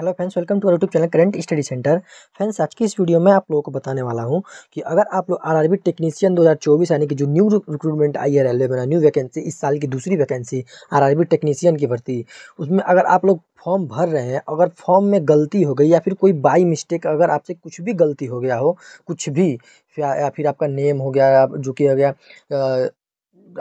hello friends welcome to YouTube channel current study centre friends आज की इस video में आप लोगों को बताने वाला हूं कि अगर आप लोग आरआरबी टेक्नीशियन 2024 यानी कि जो न्यू रिक्रूटमेंट आई है रेलवे में न्यू वैकेंसी इस साल की दूसरी वैकेंसी आरआरबी टेक्नीशियन की भर्ती उसमें अगर आप लोग फॉर्म भर रहे हैं अगर फॉर्म में गलती हो गई या फिर कोई बाई मिस्टेक अगर आपसे कुछ भी गलती हो गया हो कुछ भी या फिर आपका नेम हो गया जो कि हो गया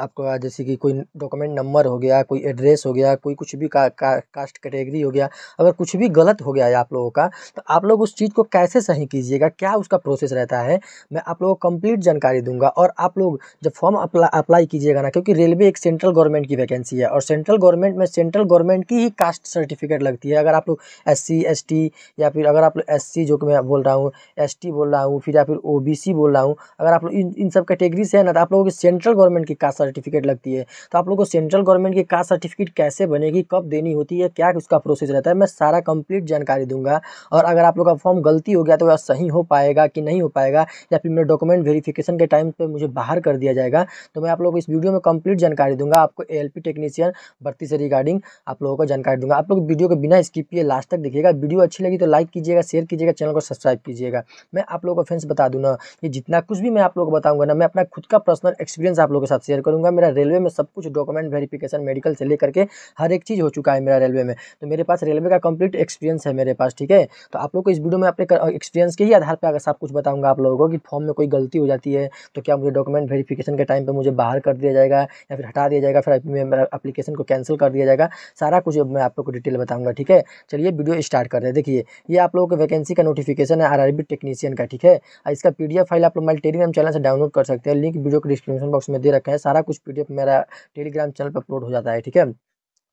आपका जैसे कि कोई डॉक्यूमेंट नंबर हो गया कोई एड्रेस हो गया कोई कुछ भी का, का कास्ट कैटेगरी हो गया अगर कुछ भी गलत हो गया है आप लोगों का तो आप लोग उस चीज़ को कैसे सही कीजिएगा क्या उसका प्रोसेस रहता है मैं आप लोगों को कम्प्लीट जानकारी दूंगा और आप लोग जब फॉर्म अप्लाई कीजिएगा ना क्योंकि रेलवे एक सेंट्रल गवर्नमेंट की वैकेंसी है और सेंट्रल गवर्नमेंट में सेंट्रल गवर्नमेंट की ही कास्ट सर्टिफिकेट लगती है अगर आप लोग एस सी या फिर अगर आप लोग एस जो कि मैं बोल रहा हूँ एस बोल रहा हूँ फिर या फिर ओ बोल रहा हूँ अगर आप लोग इन इन सब कैटेगरी से है ना तो आप लोगों की सेंट्रल गवर्नमेंट की कास्ट सर्टिफिकेट लगती है तो आप लोग को सेंट्रल गवर्नमेंट की कास्ट सर्टिफिकेट कैसे बनेगी कब देनी होती है क्या उसका प्रोसेस रहता है मैं सारा कंप्लीट जानकारी दूंगा और अगर आप लोग का फॉर्म गलती हो गया तो वह सही हो पाएगा कि नहीं हो पाएगा या फिर मेरे डॉक्यूमेंट वेरीफिकेशन के टाइम पर मुझे बाहर कर दिया जाएगा तो मैं आप लोग को इस वीडियो में कंप्लीट जानकारी दूंगा आपको ए टेक्नीशियन भर्ती से रिगार्डिंग आप लोगों को जानकारी दूंगा आप लोग वीडियो को बिना स्किप किए लास्ट तक देखिएगा वीडियो अच्छी लगी तो लाइक कीजिएगा शेयर कीजिएगा चैनल को सब्सक्राइब कीजिएगा मैं आप लोगों को फ्रेंड्स बता दूँ ना ये जितना कुछ भी मैं आप लोगों को बताऊंगा ना मैं अपना खुद का पर्सनल एक्सपीरियंस आप लोगों के साथ शेयर करूँगा मेरा रेलवे में सब कुछ डॉक्यूमेंट वेरीफिकेशन मेडिकल से लेकर के हर एक चीज़ हो चुका है मेरा रेलवे में तो मेरे पास रेलवे का कंप्लीट एक्सपीरियंस है मेरे पास ठीक है तो आप लोग को इस वीडियो में अपने एक्सपीरियंस के ही आधार पर अगर सब कुछ बताऊँगा आप लोगों को कि फॉर्म में कोई गलती हो जाती है तो क्या मुझे डॉक्यूमेंट वेरीफिकेशन के टाइम पर मुझे बाहर कर दिया जाएगा या फिर हटा दिया जाएगा फिर मेरा अपलीकेशन को कैंसिल कर दिया जाएगा सारा कुछ मैं आप लोग को डिटेल बताऊँगा ठीक है चलिए वीडियो स्टार्ट कर रहे हैं देखिए ये आप लोगों को वैकेंसी का नोटिफिकेशन है आर टेक्नीशियन का ठीक है इसका पीडीएफ फाइल आप लोग मेरे टेलीग्राम चैनल से डाउनलोड कर सकते हैं लिंक वीडियो के डिस्क्रिप्शन बॉक्स में दे रखा है सारा सारा कुछ पी मेरा टेलीग्राम चैनल पर अपलोड हो जाता है ठीक है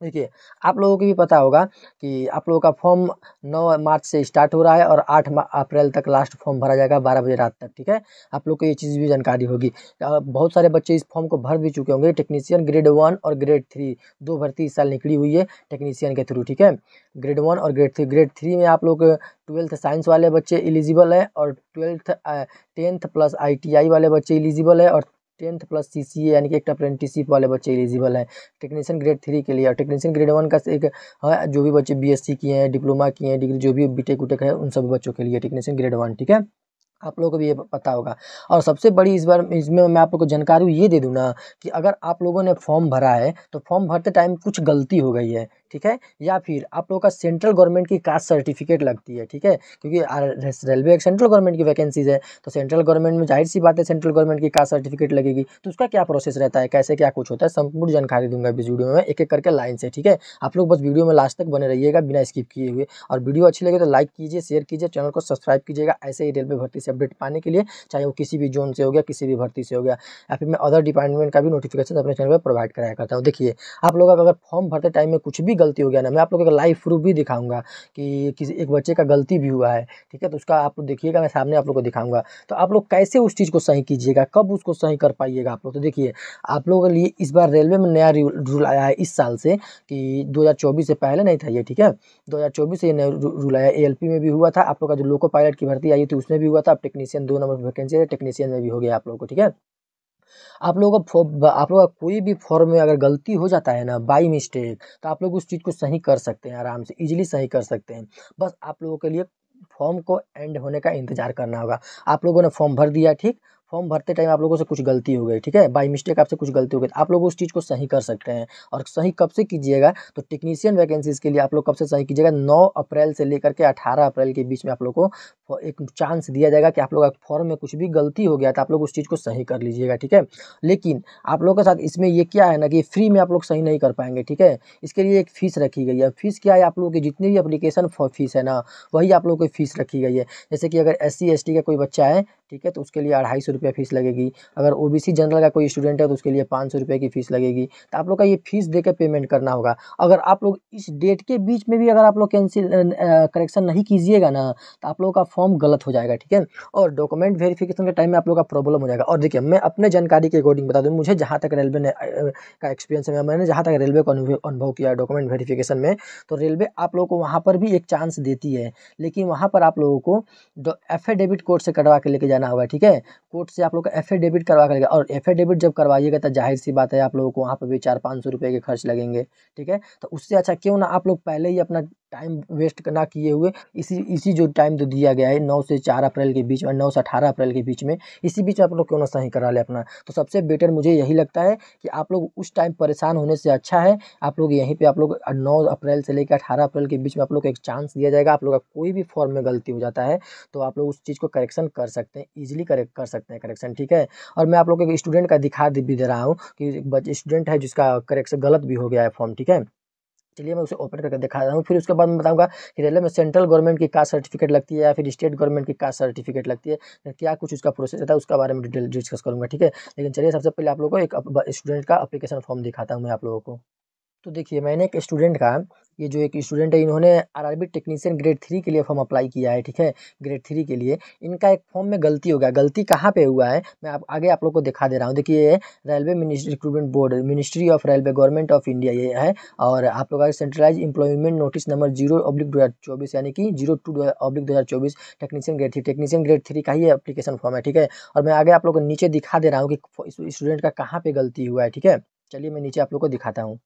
देखिए आप लोगों को भी पता होगा कि आप लोगों का फॉर्म 9 मार्च से स्टार्ट हो रहा है और 8 अप्रैल तक लास्ट फॉर्म भरा जाएगा 12 बजे रात तक ठीक है आप लोग को ये चीज़ भी जानकारी होगी बहुत सारे बच्चे इस फॉर्म को भर भी चुके होंगे टेक्नीशियन ग्रेड वन और ग्रेड थ्री दो भर्ती इस साल निकली हुई है टेक्नीशियन के थ्रू ठीक है ग्रेड वन और ग्रेड थ्री ग्रेड थ्री में आप लोग ट्वेल्थ साइंस वाले बच्चे एलिजिबल है और ट्वेल्थ टेंथ प्लस आई वाले बच्चे एलिजिबल है और टेंथ प्लस सी सी यानी कि एक अप्रेंटिसिप वाले बच्चे एलिजिबल हैं टेक्नीशियन ग्रेड थ्री के लिए और टेक्नीशियन ग्रेड वन का एक हाँ, जो भी बच्चे बीएससी किए हैं डिप्लोमा किए हैं डिग्री जो भी बीटेक उटेक है उन सब बच्चों के लिए टेक्नीशियन ग्रेड वन ठीक है आप लोगों को भी ये पता होगा और सबसे बड़ी इस बार इसमें मैं आप लोग को जानकारी ये दे दूँ ना कि अगर आप लोगों ने फॉर्म भरा है तो फॉर्म भरते टाइम कुछ गलती हो गई है ठीक है या फिर आप लोगों का सेंट्रल गवर्नमेंट की कास्ट सर्टिफिकेट लगती है ठीक है क्योंकि रेलवे सेंट्रल गवर्नमेंट की वैकेंसीज है तो सेंट्रल गवर्नमेंट में जाहिर सी बात है सेंट्रल गवर्नमेंट की कास्ट सर्टिफिकेट लगेगी तो उसका क्या प्रोसेस रहता है कैसे क्या कुछ होता है संपूर्ण जानकारी दूंगा इस वीडियो में एक एक करके लाइन से ठीक है आप लोग बस वीडियो में लास्ट तक बने रहिएगा बिना स्किप किए हुए और वीडियो अच्छी लगे तो लाइक कीजिए शेयर कीजिए चैनल को सब्सक्राइब कीजिएगा ऐसे ही रेलवे भर्ती से अपडेट पाने के लिए चाहे वो किसी भी जोन से हो गया किसी भी भर्ती से हो गया या फिर मैं अदर डिपार्टमेंट का भी नोटिफिकेशन अपने चैनल पर प्रोवाइड कराया करता हूँ देखिए आप लोग अगर फॉर्म भरते टाइम में कुछ भी भी गलती हो गया ना मैं आप लोग को लाइव प्रूफ भी दिखाऊंगा कि किसी एक बच्चे का गलती भी हुआ है ठीक है तो उसका आप लोग देखिएगा मैं सामने आप लोग को दिखाऊंगा तो आप लोग कैसे उस चीज़ को सही कीजिएगा कब उसको सही कर पाइएगा आप लोग तो देखिए आप लोगों के लिए इस बार रेलवे में नया रूल आया है इस साल से कि दो से पहले नहीं था ये ठीक है दो से ये नया रूल आया ए में भी हुआ था आप लोग का जो लोको पायलट की भर्ती आई थी उसमें भी हुआ था अब टेक्नीशियन दो नंबर वैकेंसी है टेक्नीशियन में भी हो गया आप लोग को ठीक है आप लोगों का आप लोगों का कोई भी फॉर्म में अगर गलती हो जाता है ना बाई मिस्टेक तो आप लोग उस चीज़ को सही कर सकते हैं आराम से ईजिली सही कर सकते हैं बस आप लोगों के लिए फॉर्म को एंड होने का इंतज़ार करना होगा आप लोगों ने फॉर्म भर दिया ठीक फॉर्म भरते टाइम आप लोगों से कुछ गलती हो गई ठीक है बाई मिस्टेक आपसे कुछ गलती हो गई तो आप लोग उस चीज़ को सही कर सकते हैं और सही कब से कीजिएगा तो टेक्नीशियन वैकेंसीज़ के लिए आप लोग कब से सही कीजिएगा नौ अप्रैल से लेकर के अठारह अप्रैल के बीच में आप लोग को एक चांस दिया जाएगा कि आप लोग फॉर्म में कुछ भी गलती हो गया तो आप लोग उस चीज़ को सही कर लीजिएगा ठीक है लेकिन आप लोगों के साथ इसमें ये क्या है ना कि फ्री में आप लोग सही नहीं कर पाएंगे ठीक है इसके लिए एक फ़ीस रखी गई है फीस क्या है आप लोगों की जितनी भी अप्लीकेशन फीस है ना वही आप लोगों की फ़ीस रखी गई है जैसे कि अगर एस सी का कोई बच्चा है ठीक है तो उसके लिए अढ़ाई सौ रुपये फ़ीस लगेगी अगर ओ बी सी जनरल का कोई स्टूडेंट है तो उसके लिए पाँच सौ रुपये की फ़ीस लगेगी तो आप लोग का ये फीस देकर पेमेंट करना होगा अगर आप लोग इस डेट के बीच में भी अगर आप लोग कैंसिल करेक्शन नहीं कीजिएगा ना तो आप लोगों का फॉर्म गलत हो जाएगा ठीक है और डॉक्यूमेंट वेरीफिकेशन के टाइम में आप लोग का प्रॉब्लम हो जाएगा और देखिए मैं अपने जानकारी के अकॉर्डिंग बता दूँ मुझे जहाँ तक रेलवे ने का एक्सपीरियंस है मैंने जहाँ तक रेलवे को अनुभव किया डॉक्यूमेंट वेरीफिकेशन में तो रेलवे आप लोगों को वहाँ पर भी एक चांस देती है लेकिन वहाँ पर आप लोगों को एफिडेविट कोर्ट से करवा के लेके देना होगा ठीक है कोर्ट से आप लोग का एफ करवा करेगा और एफ जब करवाइएगा तो जाहिर सी बात है आप लोगों को वहाँ पर भी चार पाँच सौ रुपये के खर्च लगेंगे ठीक है तो उससे अच्छा क्यों ना आप लोग पहले ही अपना टाइम वेस्ट ना किए हुए इसी इसी जो टाइम जो तो दिया गया है नौ से चार अप्रैल के बीच में नौ से अठारह अप्रैल के बीच में इसी बीच आप लोग क्यों ना सही करा ले अपना तो सबसे बेटर मुझे यही लगता है कि आप लोग उस टाइम परेशान होने से अच्छा है आप लोग यहीं पर आप लोग नौ अप्रैल से लेकर अठारह अप्रैल के बीच में आप लोग को एक चांस दिया जाएगा आप लोग का कोई भी फॉर्म में गलती हो जाता है तो आप लोग उस चीज़ को करेक्शन कर सकते हैं ईजिली करेक्ट कर सकते हैं करेक्शन ठीक है और मैं आप लोग एक स्टूडेंट का दिखा भी दे रहा हूँ कि स्टूडेंट है जिसका करेक्शन गलत भी हो गया है फॉर्म ठीक है चलिए मैं उसे ओपन करके दिखा रहा हूँ फिर उसके बाद मैं बताऊंगा कि रेलवे में सेंट्रल गवर्नमेंट की कास्ट सर्टिफिकेट लगती है या फिर स्टेट गवर्नमेंट की कास्ट सर्टिफिकेट लगती है क्या कुछ उसका प्रोसेस रहता है उसका बारे में डिटेल डिस्कस करूँगा ठीक है लेकिन चलिए सबसे पहले आप लोगों को एक स्टूडेंट का अपलीकेशन फॉर्म दिखाता हूँ मैं आप लोगों को तो देखिए मैंने एक स्टूडेंट का ये जो एक स्टूडेंट है इन्होंने आरआरबी टेक्नीशियन ग्रेड थ्री के लिए फॉर्म अप्लाई किया है ठीक है ग्रेड थ्री के लिए इनका एक फॉर्म में गलती हो गया गलती कहाँ पे हुआ है मैं आप आगे आप लोग को दिखा दे रहा हूँ देखिए railway recruitment board ministry of railway government of India ये है और आप लोग centralised employment notice number zero oblique दो हज़ार चौबीस यानी कि जीरो टू ऑब्लिक दो हज़ार चौबीस technician grade three technician grade three का ही अपलीकेशन फॉर्म है ठीक है और मैं आगे आप लोग को नीचे दिखा दे रहा हूँ कि स्टूडेंट का कहाँ पर गलती हुआ है ठीक है चलिए मैं नीचे आप लोग को दिखाता हूँ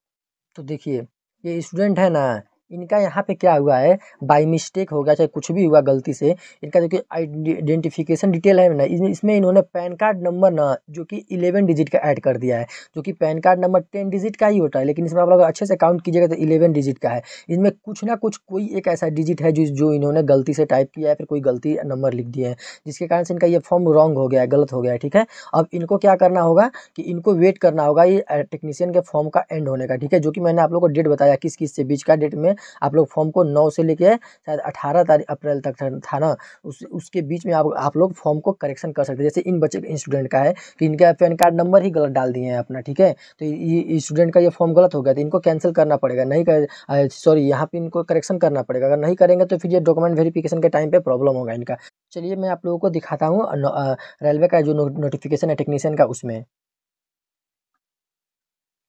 तो देखिए ये स्टूडेंट है ना इनका यहाँ पे क्या हुआ है बाई मिस्टेक हो गया चाहे कुछ भी हुआ गलती से इनका जो कि आइडेंटिफिकेशन डिटेल है ना इसमें इन्होंने पैन कार्ड नंबर ना जो कि इलेवन डिजिट का ऐड कर दिया है जो कि PAN card number ten digit का ही होता है लेकिन इसमें आप लोग अच्छे से काउंट कीजिएगा तो इलेवन डिजिट का है इसमें कुछ ना कुछ कोई एक ऐसा डिजिट है जो जो इन्होंने गलती से टाइप किया है फिर कोई गलती नंबर लिख दिया है जिसके कारण से इनका ये फॉर्म रॉन्ग हो गया है गलत हो गया है ठीक है अब इनको क्या करना होगा कि इनको वेट करना होगा ये टेक्नीशियन के फॉर्म का एंड होने का ठीक है जो कि मैंने आप लोग को डेट बताया किस किस से बीच का डेट में आप लोग फॉर्म को नौ से लेके शायद अठारह तारीख अप्रैल तक था ना उस उसके बीच में आप आप लोग फॉर्म को करेक्शन कर सकते हैं जैसे इन बच्चे इन स्टूडेंट का है कि इनका पैन कार्ड नंबर ही गलत डाल दिए हैं अपना ठीक है तो ये स्टूडेंट का ये फॉर्म गलत हो गया तो इनको कैंसिल करना पड़ेगा नहीं कर सॉरी यहाँ पर इनको करेक्शन करना पड़ेगा अगर नहीं करेंगे तो फिर ये डॉक्यूमेंट वेरीफिकेशन के टाइम पर प्रॉब्लम होगा इनका चलिए मैं आप लोगों को दिखाता हूँ रेलवे का जो नोटिफिकेशन है टेक्नीशियन का उसमें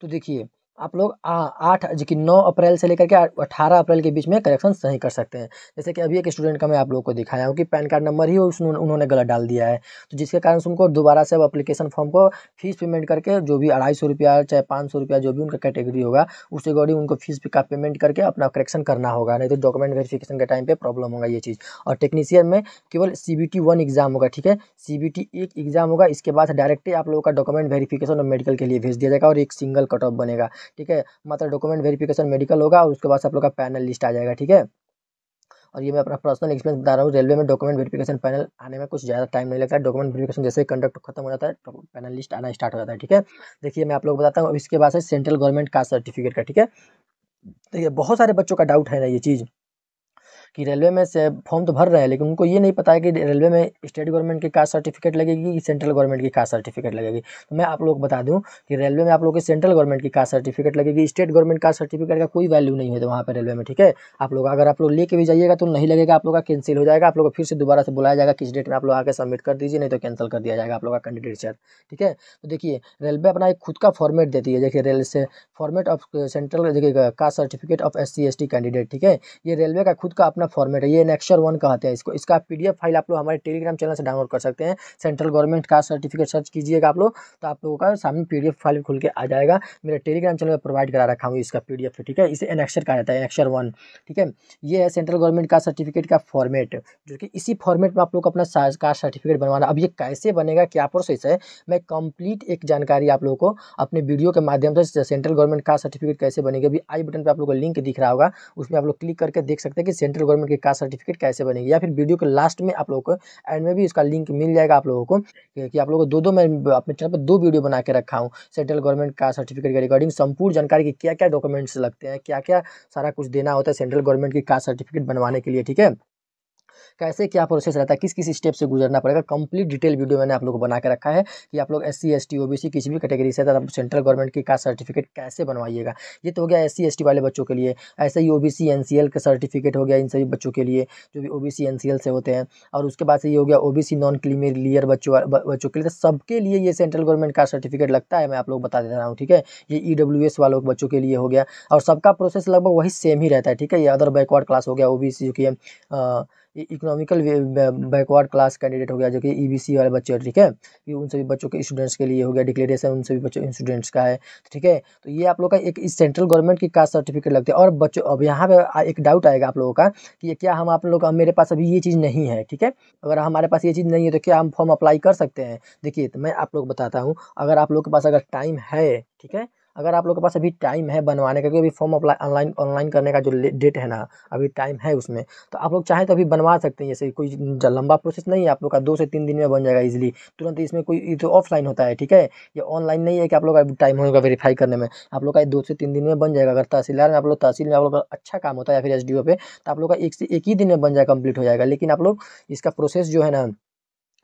तो देखिए आप लोग आठ जो कि नौ अप्रैल से लेकर के अठारह अप्रैल के बीच में करेक्शन सही कर सकते हैं जैसे कि अभी एक स्टूडेंट का मैं आप लोगों को दिखाया हूँ कि पैन कार्ड नंबर ही उस उन्होंने गलत डाल दिया है तो जिसके कारण उनको दोबारा से अब अप्लीकेशन फॉर्म को फीस पेमेंट करके जो भी अढ़ाई सौ रुपया चाहे पाँच सौ रुपया जो भी उनका कैटेगरी होगा उस अकॉर्डिंग उनको फीस का पेमेंट करके अपना करेक्शन करना होगा नहीं तो डॉक्यूमेंट वेरीफिकेशन के टाइम पर प्रॉब्लम होगा ये चीज़ और टेक्नीशियन में केवल C B T one exam होगा ठीक है सी बी टी एक एग्ज़ाम होगा इसके बाद डायरेक्टली आप लोगों का डॉक्यूमेंट वेरिफिकेशन और मेडिकल के लिए भेज दिया जाएगा और एक सिंगल कट ऑफ बनेगा ठीक है मात्र डॉक्यूमेंट वेरिफिकेशन मेडिकल होगा और उसके बाद आप लोग का पैनल लिस्ट आ जाएगा ठीक है और ये मैं अपना पर्सनल एक्सपीरियंस बता रहा हूँ रेलवे में डॉक्यूमेंट वेरिफिकेशन पैनल आने में कुछ ज़्यादा टाइम नहीं लगता है डॉक्यूमेंट वेरिफिकेशन जैसे कंडक्ट खत्म हो जाता है तो पैनल लिस्ट आना स्टार्ट हो जाता है ठीक है देखिए मैं आप लोग बताता हूँ इसके बाद से सेंट्रल गवर्नमेंट का सर्टिफिकेट का ठीक है तो बहुत सारे बच्चों का डाउट है ना ये चीज़ कि रेलवे में से फॉर्म तो भर रहे हैं लेकिन उनको ये नहीं पता है कि रेलवे में स्टेट गवर्नमेंट की कास्ट सर्टिफिकेट लगेगी कि सेंट्रल गवर्नमेंट की कास्ट सर्टिफिकेट लगेगी तो मैं आप लोग को बता दूं कि रेलवे में आप लोग की सेंट्रल गवर्नमेंट की कास्ट सर्टिफिकेट लगेगी स्टेट गवर्नमेंट कास्ट सर्टिफिकेट का कोई वैल्यू नहीं होता वहाँ पर रेलवे में ठीक है आप लोग अगर आप लोग लेके भी जाइएगा तो नहीं लगेगा आप लोग का कैंसिल हो जाएगा आप लोग फिर से दोबारा से बुलाया जाएगा किस डेट में आप लोग आगे सबमिट कर दीजिए नहीं तो कैंसिल कर दिया जाएगा आप लोग का कैंडिडेट शेयर ठीक है तो देखिए रेलवे अपना एक खुद का फॉर्मेट देती है देखिए रेल से फॉर्मेट ऑफ सेंट्रल देखिए caste certificate of S C candidate ठीक है ये रेलवे का खुद का अपना फॉर्मेट है ये नेक्स्टर वन कहते हैं इसको इसका पी फाइल आप लोग हमारे टेलीग्राम चैनल से डाउनलोड कर सकते हैं सेंट्रल गवर्नमेंट का सर्टिफिकेट सर्च कीजिएगा आप लोग तो आप लोगों का सामने पी फाइल खुल के आ जाएगा मेरे टेलीग्राम चैनल में प्रोवाइड करा रखा हूँ इसका पी ठीक है इसे एनेक्स्टर कहा जाता है एनेक्स्टर वन ठीक है ये है सेंट्रल गवर्नमेंट का सर्टिफिकेट का फॉर्मेट जो कि इसी फॉर्मेट में आप लोग अपना का सर्टिफिकेट बनवाना अब ये कैसे बनेगा क्या प्रोसेस है मैं कंप्लीट एक जानकारी आप लोगों को अपने वीडियो के माध्यम से सेंट्रल गवर्नमेंट का सर्टिफिकेट कैसे बनेगा अभी आई बटन पर आप लोग को लिंक दिख रहा होगा उसमें आप लोग क्लिक करके देख सकते हैं कि सेंट्रल गवर्नमेंट की कास्ट सर्टिफिकेट कैसे बनेगी या फिर वीडियो के लास्ट में आप लोगों को एंड में भी उसका लिंक मिल जाएगा आप लोगों को कि आप लोगों को दो दो मैं अपने चैनल पर दो वीडियो बना के रखा हूँ सेंट्रल गवर्नमेंट कास्ट सर्टिफिकेट के रिगार्डिंग संपूर्ण जानकारी की क्या क्या डॉक्यूमेंट्स लगते हैं क्या क्या सारा कुछ देना होता है सेंट्रल गवर्नमेंट की कास्ट सर्टिफिकेट बनवाने के लिए ठीक है कैसे क्या प्रोसेस रहता है किस किस स्टेप से गुजरना पड़ेगा कंप्लीट डिटेल वीडियो मैंने आप लोग को बना के रखा है कि आप लोग S C S T O B C किसी भी कैटेगरी से आप सेंट्रल गवर्नमेंट की कास्ट सर्टिफिकेट कैसे बनवाइएगा ये तो हो गया एस सी एस टी वाले बच्चों के लिए ऐसे ही O B C N C L का सर्टिफिकेट हो गया इन सभी बच्चों के लिए जो भी O B C N C L से होते हैं और उसके बाद से ये हो गया ओ बी सी नॉन लियर बच्चों बच्चों के लिए तो सबके लिए ये सेंट्रल गवर्नमेंट का सर्टिफिकेट लगता है मैं आप लोग बता दे रहा हूँ ठीक है ये ई डब्ल्यू एस वालों बच्चों के लिए हो गया और सबका प्रोसेस लगभग वही सेम ही रहता है ठीक है ये अदर बैकवर्ड क्लास हो गया ओ बी सी जो कि इकोनॉमिकल बैकवर्ड क्लास कैंडिडेट हो गया जो कि ईबीसी e वाले बच्चे ठीक है ये उन सभी बच्चों के स्टूडेंट्स के लिए हो गया डिक्लेरेशन उन सभी बच्चों स्टूडेंट्स का है तो ठीक है तो ये आप लोग का एक सेंट्रल गवर्नमेंट की कास्ट सर्टिफिकेट लगती है और बच्चों अब यहाँ पर एक डाउट आएगा आप लोगों का कि क्या हम आप लोग मेरे पास अभी ये चीज़ नहीं है ठीक है अगर हमारे पास ये चीज़ नहीं है तो क्या हम फॉर्म अप्लाई कर सकते हैं देखिए तो मैं आप लोग बताता हूँ अगर आप लोग के पास अगर टाइम है ठीक है अगर आप लोग के पास अभी टाइम है बनवाने का क्योंकि अभी फॉर्म अप्लाई ऑनलाइन ऑनलाइन करने का जो डेट है ना अभी टाइम है उसमें तो आप लोग चाहें तो अभी बनवा सकते हैं जैसे कोई लंबा प्रोसेस नहीं है आप लोग का दो से तीन दिन में बन जाएगा इजिली तुरंत इसमें कोई तो ऑफलाइन होता है ठीक है ये ऑनलाइन नहीं है कि आप लोग का टाइम होगा वेरीफाई करने में आप लोग का दो से तीन दिन में बन जाएगा अगर तहसीलदार में आप लोग तहसील में आप लोग का अच्छा काम होता है या फिर एस पे तो आप लोग का एक से एक ही दिन में बन जाएगा कंप्लीट हो जाएगा लेकिन आप लोग इसका प्रोसेस जो है ना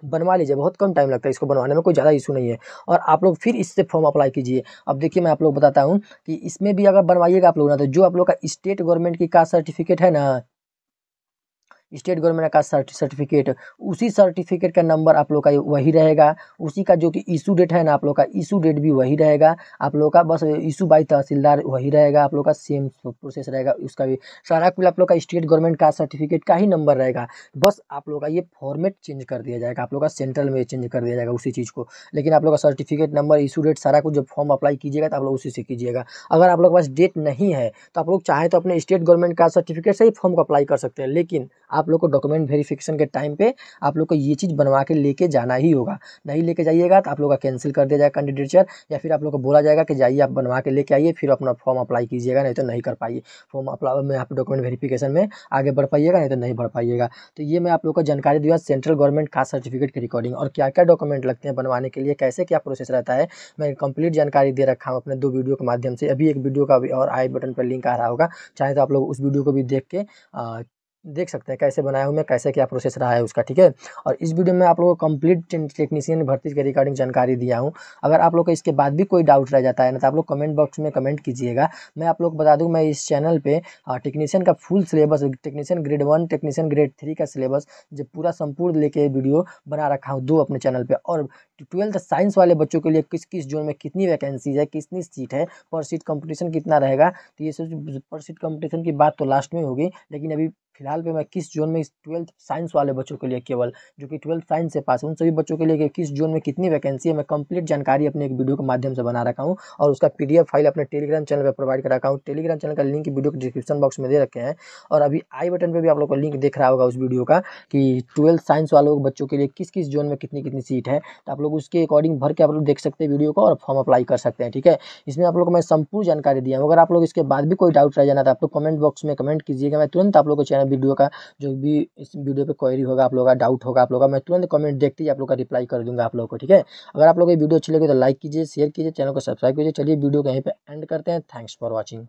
बनवा लीजिए बहुत कम टाइम लगता है इसको बनवाने में कोई ज़्यादा इशू नहीं है और आप लोग फिर इससे फॉर्म अप्लाई कीजिए अब देखिए मैं आप लोग बताता हूँ कि इसमें भी अगर बनवाइएगा आप लोग ना तो जो आप लोग का स्टेट गवर्नमेंट की कास्ट सर्टिफिकेट है ना स्टेट गवर्नमेंट का सर्टिफिकेट उसी सर्टिफिकेट का नंबर आप लोग का वही रहेगा उसी का जो कि इशू डेट है ना आप लोग का इशू डेट भी वही रहेगा आप लोग का बस इशू बाई तहसीलदार वही रहेगा आप लोग का सेम प्रोसेस रहेगा उसका भी सारा कुल आप लोग का स्टेट गवर्नमेंट का सर्टिफिकेट का ही नंबर रहेगा बस आप लोग का ये फॉर्मेट चेंज कर दिया जाएगा आप लोग का सेंट्रल में चेंज कर दिया जाएगा उसी चीज़ को लेकिन आप लोग का सर्टिफिकेट नंबर इशू डेट सारा कुछ जब फॉर्म अप्लाई कीजिएगा तो आप लोग उसी से कीजिएगा अगर आप लोग के पास डेट नहीं है तो आप लोग चाहें तो अपने स्टेट गवर्नमेंट का सर्टिफिकेट से ही फॉर्म को अप्लाई कर सकते हैं लेकिन आप लोग को डॉक्यूमेंट वेरिफिकेशन के टाइम पे आप लोग को ये चीज़ बनवा के लेके जाना ही होगा नहीं लेके जाइएगा तो आप लोग का कैंसिल कर दिया जाएगा कैंडिडेचर या फिर आप लोग को बोला जाएगा कि जाइए आप बनवा के लेके आइए फिर अपना फॉर्म अप्लाई कीजिएगा नहीं तो नहीं कर पाइए फॉर्म अप्लाई में आप डॉक्यूमेंट वेरीफिकेशन में आगे बढ़ पाइएगा नहीं तो नहीं बढ़ पाइएगा तो ये मैं आप लोग को जानकारी दूँगा सेंट्रल गवर्नमेंट का सर्टिफिकेट के रिकॉर्डिंग और क्या क्या डॉक्यूमेंट लगते हैं बनवाने के लिए कैसे क्या प्रोसेस रहता है मैं कंप्लीट जानकारी दे रखा हूँ अपने दो वीडियो के माध्यम से अभी एक वीडियो का भी और आई बटन पर लिंक आ रहा होगा चाहे तो आप लोग उस वीडियो को भी देख के देख सकते हैं कैसे बनाया हूँ मैं कैसे क्या प्रोसेस रहा है उसका ठीक है और इस वीडियो में आप लोगों को कंप्लीट टेक्नीशियन भर्ती के रिगार्डिंग जानकारी दिया हूँ अगर आप लोग को इसके बाद भी कोई डाउट रह जाता है ना तो आप लोग कमेंट बॉक्स में कमेंट कीजिएगा मैं आप लोग बता दूँ मैं इस चैनल पर टेक्नीशियन का full syllabus technician grade one technician grade three का सिलेबस जो पूरा संपूर्ण लेके वीडियो बना रखा हूँ दो अपने चैनल पर और ट्वेल्थ साइंस वाले बच्चों के लिए किस किस जोन में कितनी वैकेंसीज है कितनी सीट है पर सीट कॉम्पिटिशन कितना रहेगा तो ये सब पर सीट कॉम्पिटिशन की बात तो लास्ट में होगी लेकिन अभी फिलहाल भी मैं किस जोन में इस ट्वेल्थ साइंस वाले बच्चों के लिए केवल जो कि ट्वेल्थ साइंस से पास है उन सभी बच्चों के लिए किस जोन में कितनी वैकेंसी है मैं कंप्लीट जानकारी अपने एक वीडियो के माध्यम से बना रखा हूँ और उसका पी फाइल अपने टेलीग्राम चैनल पर प्रोवाइड कर रखा हूँ टेलीग्राम चैनल का लिंक वीडियो के डिस्क्रिप्शन बॉक्स में दे रखे हैं और अभी आई बटन पर भी आप लोग को लिंक देख रहा होगा उस वीडियो का कि ट्वेल्थ साइंस वालों बच्चों के लिए किस किस जोन में कितनी कितनी सीट है तो आप लोग उसके अकॉर्डिंग भर के आप लोग देख सकते हैं वीडियो को और फॉर्म अप्लाई कर सकते हैं ठीक है इसमें आप लोग को मैं संपूर्ण जानकारी दिया हूँ अगर आप लोग इसके बाद भी कोई डाउट रह जाना था तो आप लोग कमेंट बॉक्स में कमेंट कीजिएगा मैं तुरंत आप लोग को चैनल वीडियो का जो भी इस वीडियो पे क्वेरी होगा आप लोग का डाउट होगा आप लोगों का मैं तुरंत कमेंट देखते ही आप लोग का रिप्लाई कर दूंगा आप लोगों को ठीक है अगर आप लोग को वीडियो अच्छी लगे तो लाइक कीजिए शेयर कीजिए चैनल को सब्सक्राइब कीजिए चलिए वीडियो को यहीं पर एंड करते हैं थैंक्स फॉर वॉचिंग